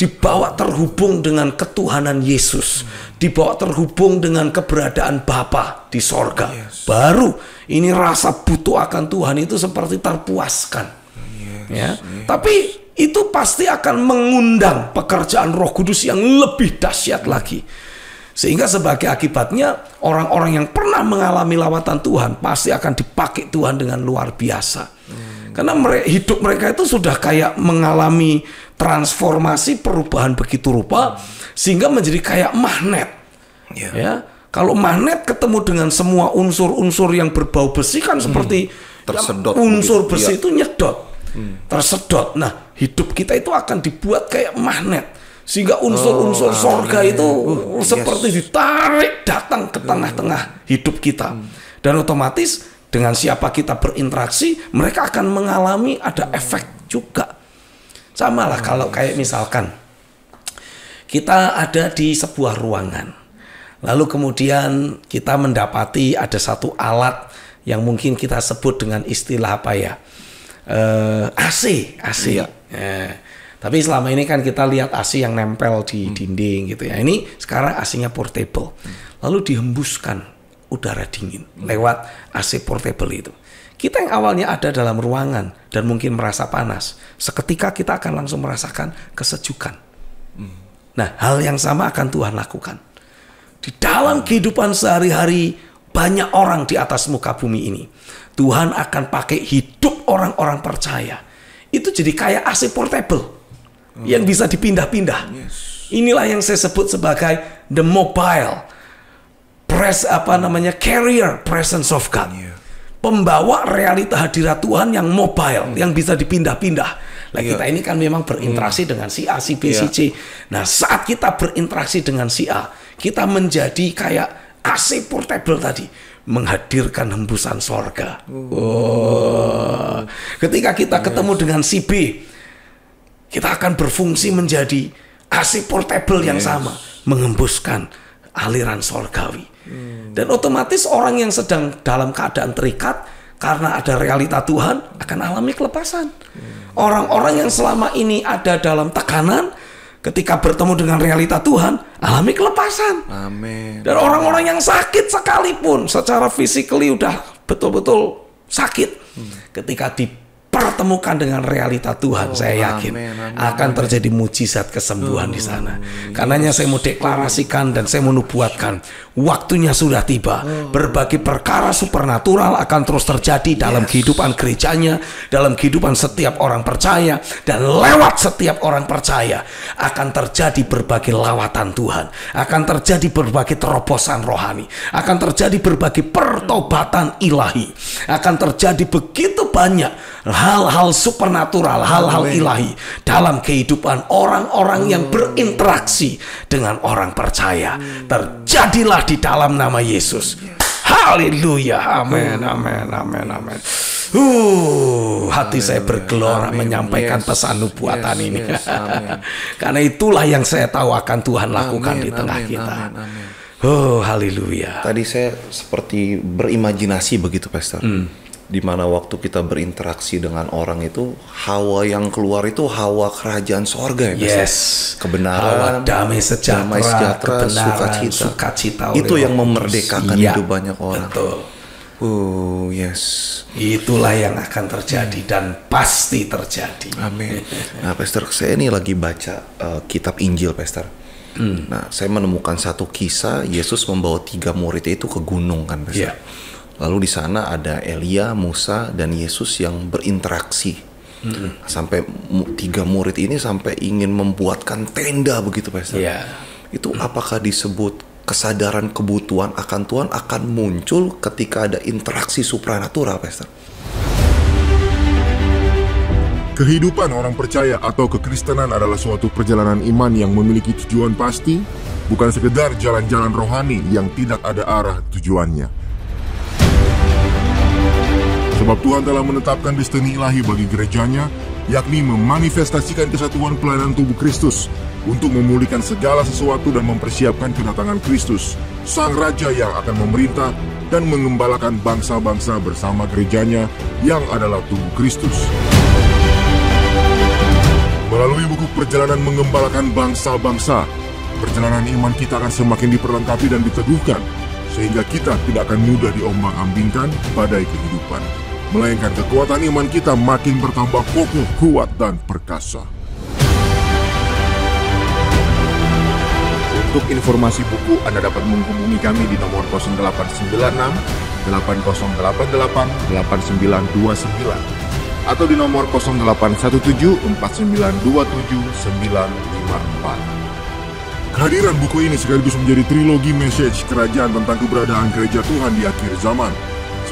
dibawa terhubung dengan ketuhanan Yesus, dibawa terhubung dengan keberadaan Bapa di sorga. Yes. Baru ini rasa butuh akan Tuhan itu seperti terpuaskan. Yes. Ya, yes. tapi itu pasti akan mengundang pekerjaan Roh Kudus yang lebih dahsyat lagi sehingga sebagai akibatnya orang-orang yang pernah mengalami lawatan Tuhan pasti akan dipakai Tuhan dengan luar biasa. Hmm. Karena mereka, hidup mereka itu sudah kayak mengalami transformasi perubahan begitu rupa sehingga menjadi kayak magnet. Yeah. Ya. Kalau magnet ketemu dengan semua unsur-unsur yang berbau besi kan hmm. seperti tersedot unsur besi ya. itu nyedot. Hmm. Tersedot. Nah, hidup kita itu akan dibuat kayak magnet sehingga unsur-unsur oh, sorga iya, iya. itu uh, seperti ditarik datang ke tengah-tengah hidup kita hmm. dan otomatis dengan siapa kita berinteraksi mereka akan mengalami ada efek juga sama lah oh, kalau kayak misalkan kita ada di sebuah ruangan lalu kemudian kita mendapati ada satu alat yang mungkin kita sebut dengan istilah apa ya uh, eh, AC AC ya. Yeah. Tapi selama ini kan kita lihat AC yang nempel di hmm. dinding gitu ya. Ini sekarang ac nya portable. Hmm. Lalu dihembuskan udara dingin hmm. lewat AC portable itu. Kita yang awalnya ada dalam ruangan dan mungkin merasa panas, seketika kita akan langsung merasakan kesejukan. Hmm. Nah, hal yang sama akan Tuhan lakukan. Di dalam hmm. kehidupan sehari-hari banyak orang di atas muka bumi ini. Tuhan akan pakai hidup orang-orang percaya. Itu jadi kayak AC portable Hmm. yang bisa dipindah-pindah. Inilah yang saya sebut sebagai the mobile press apa hmm. namanya carrier presence of God. Pembawa realita hadirat Tuhan yang mobile, hmm. yang bisa dipindah-pindah. Nah, yeah. kita ini kan memang berinteraksi hmm. dengan si A, si B, yeah. si C. Nah, saat kita berinteraksi dengan si A, kita menjadi kayak AC portable tadi menghadirkan hembusan sorga. Oh. oh. Ketika kita ketemu dengan si B, kita akan berfungsi menjadi AC portable yang yes. sama, mengembuskan aliran sorgawi. Hmm. Dan otomatis orang yang sedang dalam keadaan terikat karena ada realita Tuhan akan alami kelepasan. Orang-orang hmm. yang selama ini ada dalam tekanan ketika bertemu dengan realita Tuhan alami kelepasan. Amin. Dan orang-orang yang sakit sekalipun secara fisik udah betul-betul sakit hmm. ketika di pertemukan dengan realita Tuhan. Oh, saya yakin amin, amin, akan terjadi mujizat kesembuhan oh, di sana. Oh. Karenanya saya mau deklarasikan dan saya mau menubuatkan waktunya sudah tiba. Oh, Berbagai perkara supernatural akan terus terjadi dalam kehidupan gerejanya, dalam kehidupan setiap orang percaya dan lewat setiap orang percaya akan terjadi berbagai lawatan Tuhan, akan terjadi berbagai terobosan rohani, akan terjadi berbagai pertobatan ilahi, akan terjadi begitu banyak hal-hal supernatural, hal-hal ilahi dalam kehidupan orang-orang yang hmm. berinteraksi dengan orang percaya. Terjadilah di dalam nama Yesus. Haleluya. Amin, hmm. amin, amin, amin. Uh, hati saya bergelora Amin. menyampaikan yes. pesan nubuatan yes. ini. Yes. Karena itulah yang saya tahu akan Tuhan lakukan Amin. di tengah Amin. kita. Amin. Amin. Oh, haleluya. Tadi saya seperti berimajinasi begitu, Pastor. Hmm di mana waktu kita berinteraksi dengan orang itu hawa yang keluar itu hawa kerajaan sorga ya, ya? yes kebenaran hawa damai sejahtera, damai sejahtera sukacita sukacita itu yang memerdekakan ya, hidup banyak orang betul oh yes itulah yang akan terjadi dan pasti terjadi amin nah pastor saya ini lagi baca uh, kitab Injil pastor hmm. nah saya menemukan satu kisah Yesus membawa tiga murid itu ke gunung kan pastor yeah Lalu di sana ada Elia, Musa, dan Yesus yang berinteraksi. Hmm. Sampai tiga murid ini sampai ingin membuatkan tenda begitu, Pak yeah. Itu hmm. apakah disebut kesadaran kebutuhan akan Tuhan akan muncul ketika ada interaksi supranatural, Pastor. Kehidupan orang percaya atau kekristenan adalah suatu perjalanan iman yang memiliki tujuan pasti, bukan sekedar jalan-jalan rohani yang tidak ada arah tujuannya. Sebab Tuhan telah menetapkan destiny ilahi bagi gerejanya, yakni memanifestasikan kesatuan pelayanan tubuh Kristus untuk memulihkan segala sesuatu dan mempersiapkan kedatangan Kristus, Sang Raja yang akan memerintah dan mengembalakan bangsa-bangsa bersama gerejanya yang adalah tubuh Kristus. Melalui buku perjalanan mengembalakan bangsa-bangsa, perjalanan iman kita akan semakin diperlengkapi dan diteguhkan, sehingga kita tidak akan mudah diombang-ambingkan badai kehidupan melainkan kekuatan iman kita makin bertambah kokoh, kuat, dan perkasa. Untuk informasi buku, Anda dapat menghubungi kami di nomor 0896 8088 8929 atau di nomor 0817 4927 954. Kehadiran buku ini sekaligus menjadi trilogi message kerajaan tentang keberadaan gereja Tuhan di akhir zaman.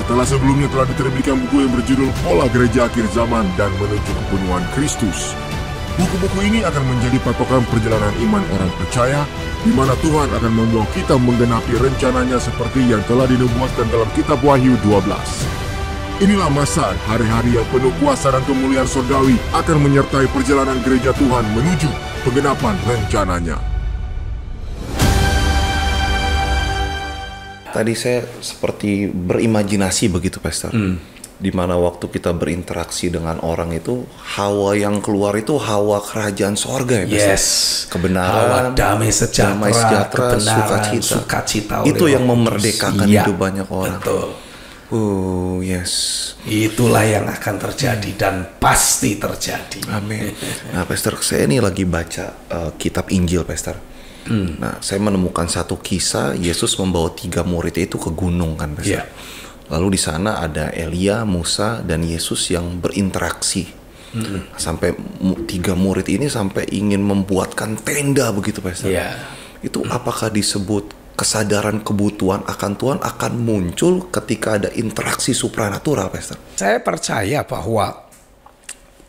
Setelah sebelumnya telah diterbitkan buku yang berjudul Pola Gereja Akhir Zaman dan Menuju Kepenuhan Kristus. Buku-buku ini akan menjadi patokan perjalanan iman orang percaya, di mana Tuhan akan membawa kita menggenapi rencananya seperti yang telah dinubuatkan dalam Kitab Wahyu 12. Inilah masa hari-hari yang penuh kuasa dan kemuliaan surgawi akan menyertai perjalanan gereja Tuhan menuju penggenapan rencananya. tadi saya seperti berimajinasi begitu Pastor. Hmm. Dimana waktu kita berinteraksi dengan orang itu hawa yang keluar itu hawa kerajaan sorga ya Pastor. Yes. Kebenaran. Hawa damai sejahtera. Damai sejahtera. Sukacita. Sukacita itu yang memerdekakan ya, hidup banyak orang. Betul. Oh yes. Itulah yang akan terjadi dan pasti terjadi. Amin. Nah, Pastor, saya ini lagi baca uh, kitab Injil, Pastor. Hmm. Nah, saya menemukan satu kisah Yesus membawa tiga murid itu ke gunung kan, Pastor. Yeah. Lalu di sana ada Elia, Musa, dan Yesus yang berinteraksi. Hmm. Sampai tiga murid ini sampai ingin membuatkan tenda begitu, Pastor. Yeah. Itu hmm. apakah disebut kesadaran kebutuhan akan Tuhan akan muncul ketika ada interaksi supranatural, Pastor? Saya percaya bahwa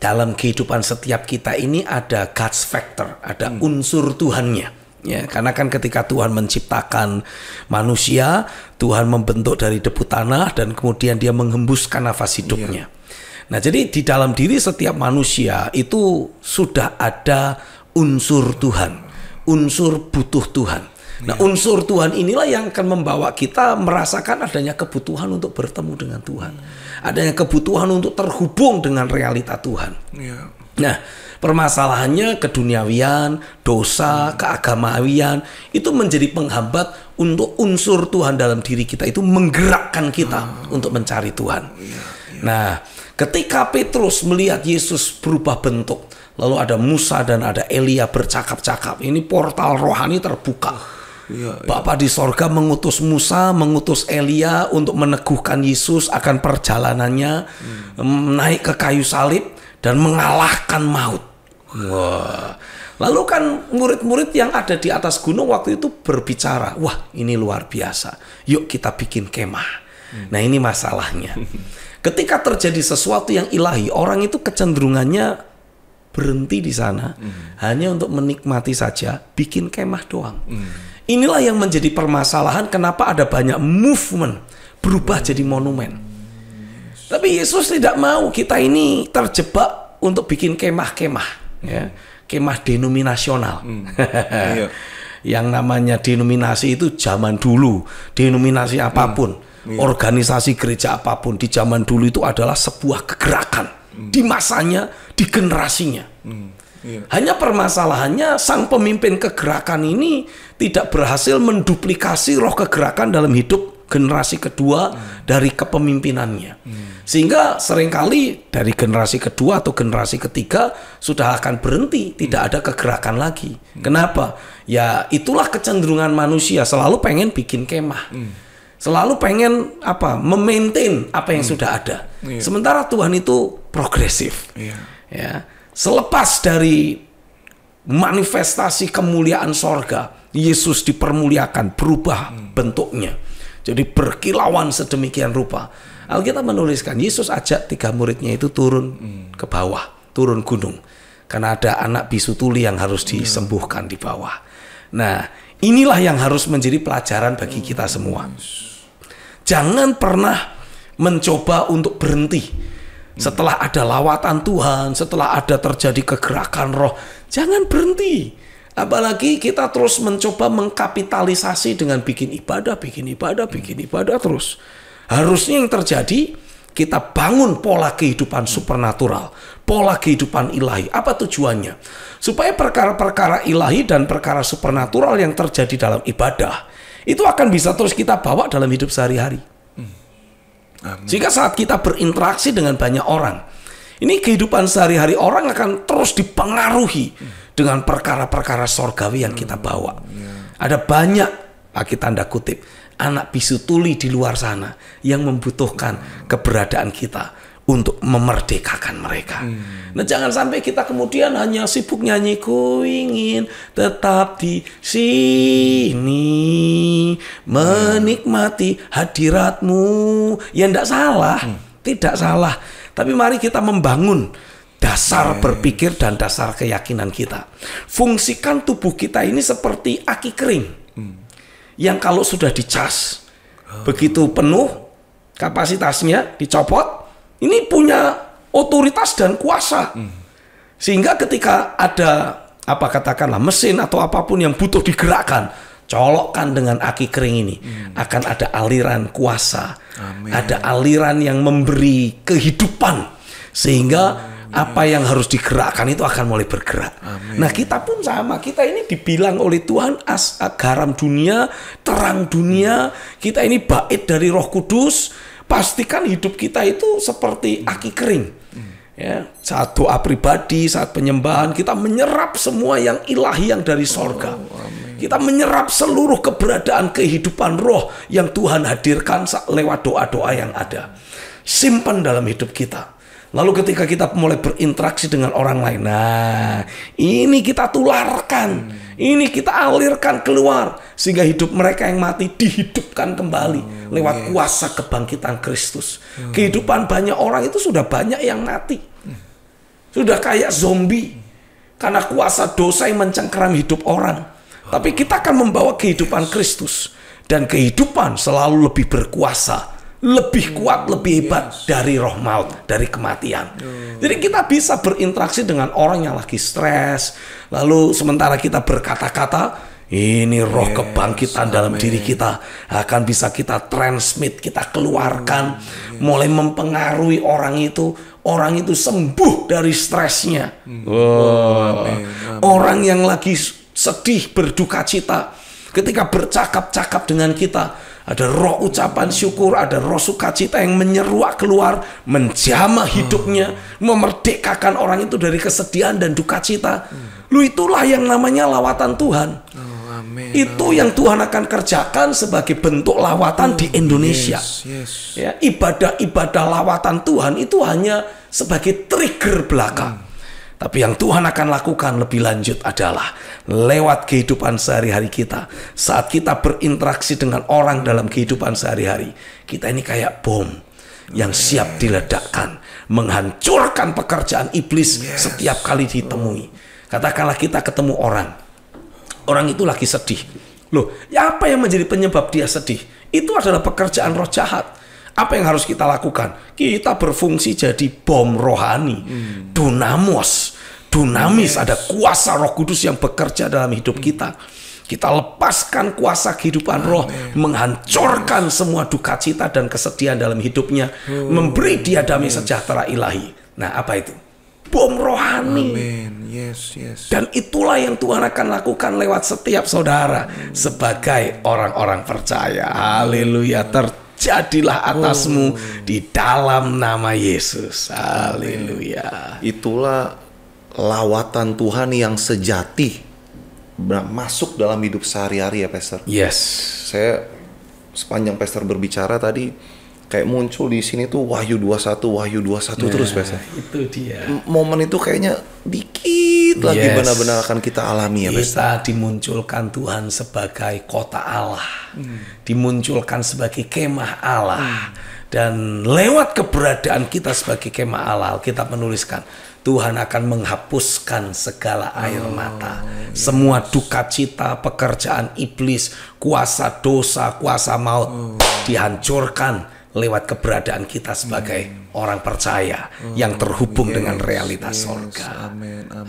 dalam kehidupan setiap kita ini ada God's factor, ada hmm. unsur Tuhannya. Ya, karena kan ketika Tuhan menciptakan manusia, Tuhan membentuk dari debu tanah dan kemudian dia menghembuskan nafas hidupnya. Ya. Nah, jadi di dalam diri setiap manusia itu sudah ada unsur Tuhan, unsur butuh Tuhan. Nah, iya. unsur Tuhan inilah yang akan membawa kita merasakan adanya kebutuhan untuk bertemu dengan Tuhan, hmm. adanya kebutuhan untuk terhubung dengan realita Tuhan. Iya. Nah, permasalahannya keduniawian, dosa, hmm. keagamawian itu menjadi penghambat untuk unsur Tuhan dalam diri kita itu menggerakkan kita hmm. untuk mencari Tuhan. Ya, ya. Nah, ketika Petrus melihat Yesus berubah bentuk, lalu ada Musa dan ada Elia bercakap-cakap, ini portal rohani terbuka. Oh, iya, iya. Bapak di sorga mengutus Musa, mengutus Elia untuk meneguhkan Yesus akan perjalanannya hmm. naik ke kayu salib dan mengalahkan maut. Wah. Lalu kan murid-murid yang ada di atas gunung waktu itu berbicara, wah ini luar biasa, yuk kita bikin kemah. Hmm. Nah ini masalahnya. Ketika terjadi sesuatu yang ilahi, orang itu kecenderungannya berhenti di sana hmm. hanya untuk menikmati saja, bikin kemah doang. Hmm. Inilah yang menjadi permasalahan kenapa ada banyak movement berubah hmm. jadi monumen. Tapi Yesus tidak mau kita ini terjebak untuk bikin kemah-kemah, ya. kemah denominasional. Hmm. iya. Yang namanya denominasi itu zaman dulu, denominasi apapun, hmm. iya. organisasi gereja apapun di zaman dulu itu adalah sebuah kegerakan hmm. di masanya, di generasinya. Hmm. Iya. Hanya permasalahannya sang pemimpin kegerakan ini tidak berhasil menduplikasi roh kegerakan dalam hidup generasi kedua hmm. dari kepemimpinannya. Hmm. Sehingga seringkali dari generasi kedua atau generasi ketiga sudah akan berhenti, tidak ada kegerakan lagi. Hmm. Kenapa? Ya itulah kecenderungan manusia selalu pengen bikin kemah. Hmm. Selalu pengen apa? memaintain apa yang hmm. sudah ada. Yeah. Sementara Tuhan itu progresif. Yeah. Ya. Selepas dari manifestasi kemuliaan sorga, Yesus dipermuliakan, berubah hmm. bentuknya. Jadi berkilauan sedemikian rupa. Alkitab menuliskan Yesus ajak tiga muridnya itu turun ke bawah, turun gunung. Karena ada anak bisu tuli yang harus disembuhkan di bawah. Nah, inilah yang harus menjadi pelajaran bagi kita semua. Jangan pernah mencoba untuk berhenti. Setelah ada lawatan Tuhan, setelah ada terjadi kegerakan roh, jangan berhenti. Apalagi kita terus mencoba mengkapitalisasi dengan bikin ibadah, bikin ibadah, bikin ibadah terus. Harusnya yang terjadi kita bangun pola kehidupan supernatural, pola kehidupan ilahi. Apa tujuannya? Supaya perkara-perkara ilahi dan perkara supernatural yang terjadi dalam ibadah itu akan bisa terus kita bawa dalam hidup sehari-hari. Jika saat kita berinteraksi dengan banyak orang, ini kehidupan sehari-hari orang akan terus dipengaruhi. Hmm dengan perkara-perkara sorgawi yang kita hmm, bawa. Iya. Ada banyak, bagi tanda kutip, anak bisu tuli di luar sana yang membutuhkan hmm. keberadaan kita untuk memerdekakan mereka. Hmm. Nah, jangan sampai kita kemudian hanya sibuk nyanyi ku ingin tetap di sini menikmati hadiratmu. Ya tidak salah, hmm. tidak salah. Tapi mari kita membangun dasar berpikir dan dasar keyakinan kita. Fungsikan tubuh kita ini seperti aki kering. Hmm. Yang kalau sudah dicas, oh. begitu penuh kapasitasnya dicopot, ini punya otoritas dan kuasa. Hmm. Sehingga ketika ada apa katakanlah mesin atau apapun yang butuh digerakkan, colokkan dengan aki kering ini hmm. akan ada aliran kuasa, Amin. ada aliran yang memberi kehidupan sehingga apa yang harus digerakkan itu akan mulai bergerak. Amin. Nah, kita pun sama. Kita ini dibilang oleh Tuhan as garam dunia, terang dunia. Kita ini bait dari Roh Kudus. Pastikan hidup kita itu seperti aki kering. Ya, saat doa pribadi, saat penyembahan kita menyerap semua yang ilahi yang dari sorga. Oh, Kita menyerap seluruh keberadaan kehidupan roh yang Tuhan hadirkan lewat doa-doa yang ada simpan dalam hidup kita. Lalu ketika kita mulai berinteraksi dengan orang lain, nah ini kita tularkan, ini kita alirkan keluar sehingga hidup mereka yang mati dihidupkan kembali oh, lewat yes. kuasa kebangkitan Kristus. Hmm. Kehidupan banyak orang itu sudah banyak yang mati, sudah kayak zombie karena kuasa dosa yang mencengkeram hidup orang. Tapi kita akan membawa kehidupan Kristus dan kehidupan selalu lebih berkuasa lebih iya, kuat, lebih iya, hebat yes. Iya. dari roh maut, dari kematian. Jadi kita bisa berinteraksi dengan orang yang lagi stres, lalu sementara kita berkata-kata, ini roh yes, kebangkitan amen. dalam diri kita akan bisa kita transmit, kita keluarkan, yes. mulai mempengaruhi orang itu. Orang itu sembuh dari stresnya. Hmm. Wow. Oh, amen, amen. Orang yang lagi sedih, berduka cita, ketika bercakap-cakap dengan kita, ada roh ucapan syukur, ada roh sukacita yang menyeruak keluar, menjamah hidupnya, memerdekakan orang itu dari kesedihan dan duka cita. Lu itulah yang namanya lawatan Tuhan. Oh, amin. Itu yang Tuhan akan kerjakan sebagai bentuk lawatan oh, di hmm, Indonesia. Yes, yes. Ya, ibadah-ibadah lawatan Tuhan itu hanya sebagai trigger belakang. Hmm tapi yang Tuhan akan lakukan lebih lanjut adalah lewat kehidupan sehari-hari kita. Saat kita berinteraksi dengan orang dalam kehidupan sehari-hari, kita ini kayak bom yang siap diledakkan, menghancurkan pekerjaan iblis setiap kali ditemui. Katakanlah kita ketemu orang. Orang itu lagi sedih. Loh, ya apa yang menjadi penyebab dia sedih? Itu adalah pekerjaan roh jahat apa yang harus kita lakukan? Kita berfungsi jadi bom rohani, hmm. dunamos, dunamis, yes. ada kuasa Roh Kudus yang bekerja dalam hidup hmm. kita. Kita lepaskan kuasa kehidupan Amen. roh, menghancurkan yes. semua duka cita dan kesedihan dalam hidupnya, oh. memberi dia damai yes. sejahtera ilahi. Nah, apa itu? Bom rohani. Amen. Yes, yes. Dan itulah yang Tuhan akan lakukan lewat setiap saudara hmm. sebagai orang-orang percaya. Haleluya. Hmm. Ter jadilah atasmu hmm. di dalam nama Yesus. Haleluya. Itulah lawatan Tuhan yang sejati masuk dalam hidup sehari-hari ya, Pastor. Yes. Saya sepanjang Pastor berbicara tadi kayak muncul di sini tuh Wahyu 21 Wahyu 21 nah, terus biasa. Itu dia. M momen itu kayaknya dikit yes. lagi benar-benar akan kita alami ya Bes. dimunculkan Tuhan sebagai kota Allah. Hmm. Dimunculkan sebagai kemah Allah. Hmm. Dan lewat keberadaan kita sebagai kemah Allah, kita menuliskan Tuhan akan menghapuskan segala air oh, mata, yes. semua duka cita, pekerjaan iblis, kuasa dosa, kuasa maut oh. dihancurkan lewat keberadaan kita sebagai amen. Hmm. orang percaya oh, yang terhubung yes, dengan realitas yes, surga.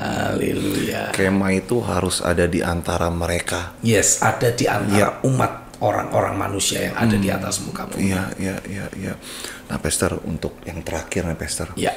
Haleluya. Kema itu harus ada di antara mereka. Yes, ada di antara ya. umat orang-orang manusia yang ada hmm. di atas muka bumi. Iya, iya, iya, iya. Nah, Pastor, untuk yang terakhir nih, Pastor. Iya.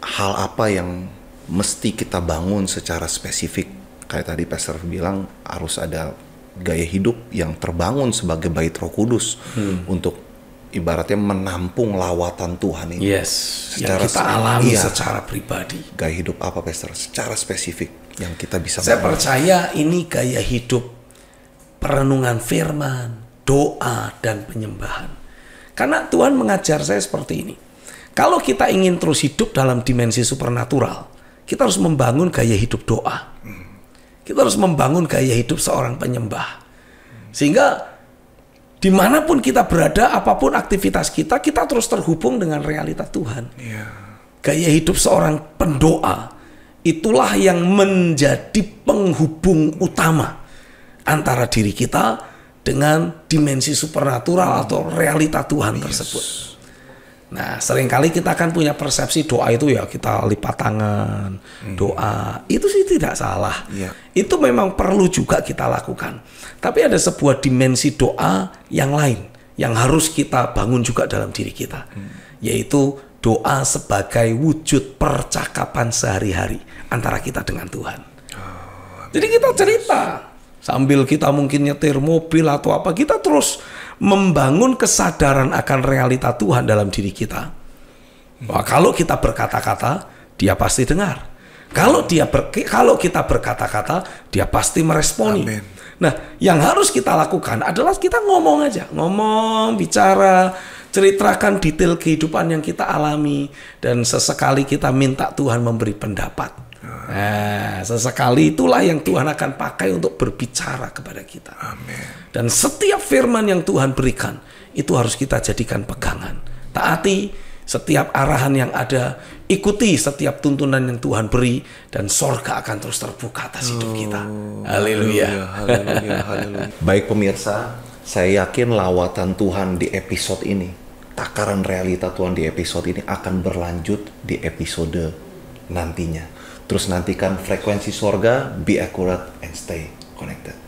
Hal apa yang mesti kita bangun secara spesifik? Kayak tadi Pastor bilang harus ada gaya hidup yang terbangun sebagai bait Roh Kudus hmm. untuk ibaratnya menampung lawatan Tuhan ini. Yes. Secara yang kita alami iya, secara pribadi. Gaya hidup apa, Pastor? Secara spesifik yang kita bisa. Saya mengalami. percaya ini gaya hidup perenungan Firman, doa dan penyembahan. Karena Tuhan mengajar saya seperti ini. Kalau kita ingin terus hidup dalam dimensi supernatural, kita harus membangun gaya hidup doa. Hmm. Kita harus membangun gaya hidup seorang penyembah. Sehingga dimanapun kita berada, apapun aktivitas kita, kita terus terhubung dengan realita Tuhan. Yeah. Gaya hidup seorang pendoa itulah yang menjadi penghubung utama antara diri kita dengan dimensi supernatural atau realita Tuhan yes. tersebut. Nah, seringkali kita akan punya persepsi doa itu ya kita lipat tangan, hmm. doa. Itu sih tidak salah. Ya. Itu memang perlu juga kita lakukan. Tapi ada sebuah dimensi doa yang lain yang harus kita bangun juga dalam diri kita. Hmm. Yaitu doa sebagai wujud percakapan sehari-hari antara kita dengan Tuhan. Oh, Jadi kita cerita sambil kita mungkin nyetir mobil atau apa, kita terus membangun kesadaran akan realita Tuhan dalam diri kita. Wah, kalau kita berkata-kata, dia pasti dengar. Kalau dia ber, kalau kita berkata-kata, dia pasti meresponi. Amen. Nah, yang harus kita lakukan adalah kita ngomong aja, ngomong, bicara, ceritakan detail kehidupan yang kita alami dan sesekali kita minta Tuhan memberi pendapat. Nah, sesekali itulah yang Tuhan akan pakai untuk berbicara kepada kita. Amin. Dan setiap firman yang Tuhan berikan itu harus kita jadikan pegangan. Taati setiap arahan yang ada, ikuti setiap tuntunan yang Tuhan beri dan sorga akan terus terbuka atas hidup oh, kita. Oh, haleluya. Haleluya, haleluya. Baik pemirsa, saya yakin lawatan Tuhan di episode ini, takaran realita Tuhan di episode ini akan berlanjut di episode nantinya Terus nantikan frekuensi sorga, be accurate and stay connected.